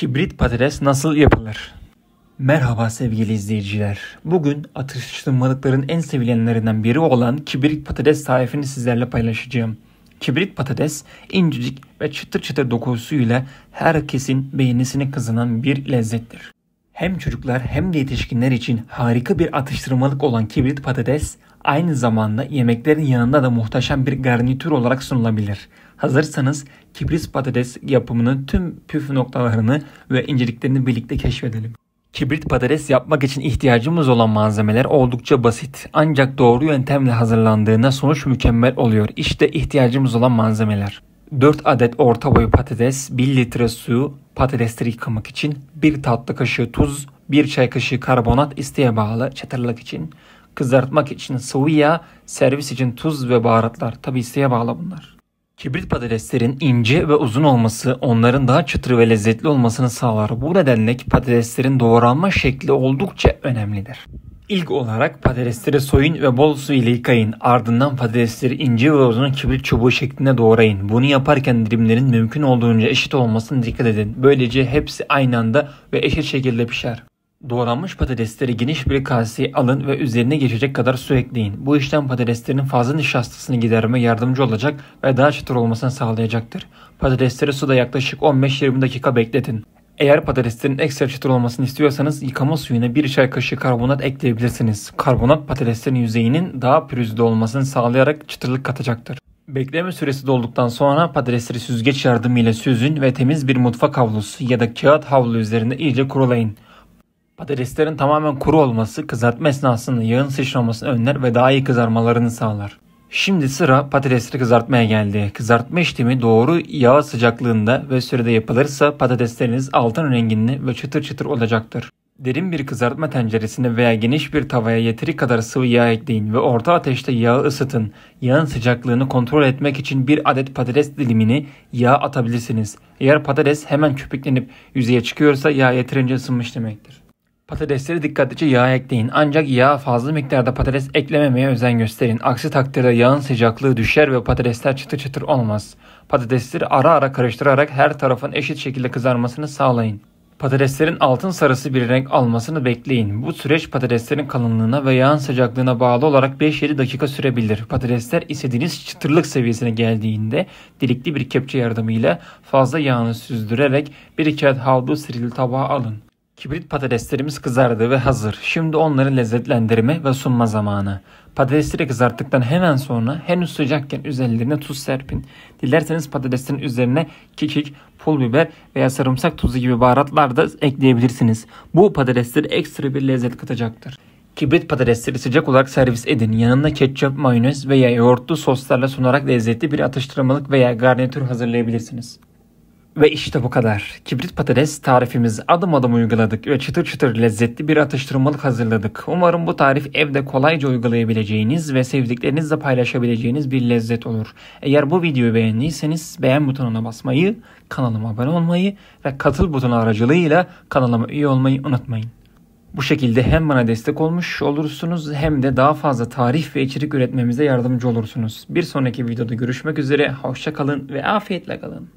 Kibrit patates nasıl yapılır? Merhaba sevgili izleyiciler. Bugün atıştırmalıkların en sevilenlerinden biri olan kibrit patates tarifini sizlerle paylaşacağım. Kibrit patates incecik ve çıtır çıtır dokusuyla herkesin beğenisini kazanan bir lezzettir. Hem çocuklar hem de yetişkinler için harika bir atıştırmalık olan kibrit patates aynı zamanda yemeklerin yanında da muhteşem bir garnitür olarak sunulabilir. Hazırsanız kibrit patates yapımının tüm püf noktalarını ve inceliklerini birlikte keşfedelim. Kibrit patates yapmak için ihtiyacımız olan malzemeler oldukça basit ancak doğru yöntemle hazırlandığında sonuç mükemmel oluyor. İşte ihtiyacımız olan malzemeler. 4 adet orta boy patates, 1 litre suyu, patatesleri yıkamak için 1 tatlı kaşığı tuz, 1 çay kaşığı karbonat isteğe bağlı çıtırlık için, kızartmak için sıvı yağ, servis için tuz ve baharatlar. Tabi isteğe bağlı bunlar. Kibrit patateslerin ince ve uzun olması onların daha çıtır ve lezzetli olmasını sağlar. Bu nedenle patateslerin doğranma şekli oldukça önemlidir. İlk olarak patatesleri soyun ve bol su ile yıkayın. Ardından patatesleri ince ve uzun kibrit çubuğu şeklinde doğrayın. Bunu yaparken dilimlerin mümkün olduğunca eşit olmasına dikkat edin. Böylece hepsi aynı anda ve eşit şekilde pişer. Doğranmış patatesleri geniş bir kaseye alın ve üzerine geçecek kadar su ekleyin. Bu işlem patateslerin fazla nişastasını giderme yardımcı olacak ve daha çıtır olmasını sağlayacaktır. Patatesleri suda yaklaşık 15-20 dakika bekletin. Eğer patateslerin ekstra çıtır şey olmasını istiyorsanız yıkama suyuna bir çay kaşığı karbonat ekleyebilirsiniz. Karbonat patateslerin yüzeyinin daha pürüzlü olmasını sağlayarak çıtırlık katacaktır. Bekleme süresi dolduktan sonra patatesleri süzgeç yardımıyla süzün ve temiz bir mutfak havlusu ya da kağıt havlu üzerinde iyice kurulayın. Patateslerin tamamen kuru olması kızartma esnasında yağın sıçramasını önler ve daha iyi kızarmalarını sağlar. Şimdi sıra patatesleri kızartmaya geldi. Kızartma işlemi doğru yağ sıcaklığında ve sürede yapılırsa patatesleriniz altın renginde ve çıtır çıtır olacaktır. Derin bir kızartma tenceresine veya geniş bir tavaya yeteri kadar sıvı yağ ekleyin ve orta ateşte yağı ısıtın. Yağın sıcaklığını kontrol etmek için bir adet patates dilimini yağ atabilirsiniz. Eğer patates hemen köpüklenip yüzeye çıkıyorsa yağ yeterince ısınmış demektir. Patatesleri dikkatlice yağ ekleyin. Ancak yağ fazla miktarda patates eklememeye özen gösterin. Aksi takdirde yağın sıcaklığı düşer ve patatesler çıtır çıtır olmaz. Patatesleri ara ara karıştırarak her tarafın eşit şekilde kızarmasını sağlayın. Patateslerin altın sarısı bir renk almasını bekleyin. Bu süreç patateslerin kalınlığına ve yağın sıcaklığına bağlı olarak 5-7 dakika sürebilir. Patatesler istediğiniz çıtırlık seviyesine geldiğinde delikli bir kepçe yardımıyla fazla yağını süzdürerek bir adet havlu serili tabağa alın. Kibrit patateslerimiz kızardı ve hazır. Şimdi onları lezzetlendirme ve sunma zamanı. Patatesleri kızarttıktan hemen sonra henüz sıcakken üzerlerine tuz serpin. Dilerseniz patateslerin üzerine kekik, pul biber veya sarımsak tuzu gibi baharatlar da ekleyebilirsiniz. Bu patatesleri ekstra bir lezzet katacaktır. Kibrit patatesleri sıcak olarak servis edin. Yanında ketçap, mayonez veya yoğurtlu soslarla sunarak lezzetli bir atıştırmalık veya garnitür hazırlayabilirsiniz. Ve işte bu kadar. Kibrit patates tarifimiz adım adım uyguladık ve çıtır çıtır lezzetli bir atıştırmalık hazırladık. Umarım bu tarif evde kolayca uygulayabileceğiniz ve sevdiklerinizle paylaşabileceğiniz bir lezzet olur. Eğer bu videoyu beğendiyseniz beğen butonuna basmayı, kanalıma abone olmayı ve katıl butonu aracılığıyla kanalıma üye olmayı unutmayın. Bu şekilde hem bana destek olmuş olursunuz hem de daha fazla tarif ve içerik üretmemize yardımcı olursunuz. Bir sonraki videoda görüşmek üzere, hoşça kalın ve afiyetle kalın.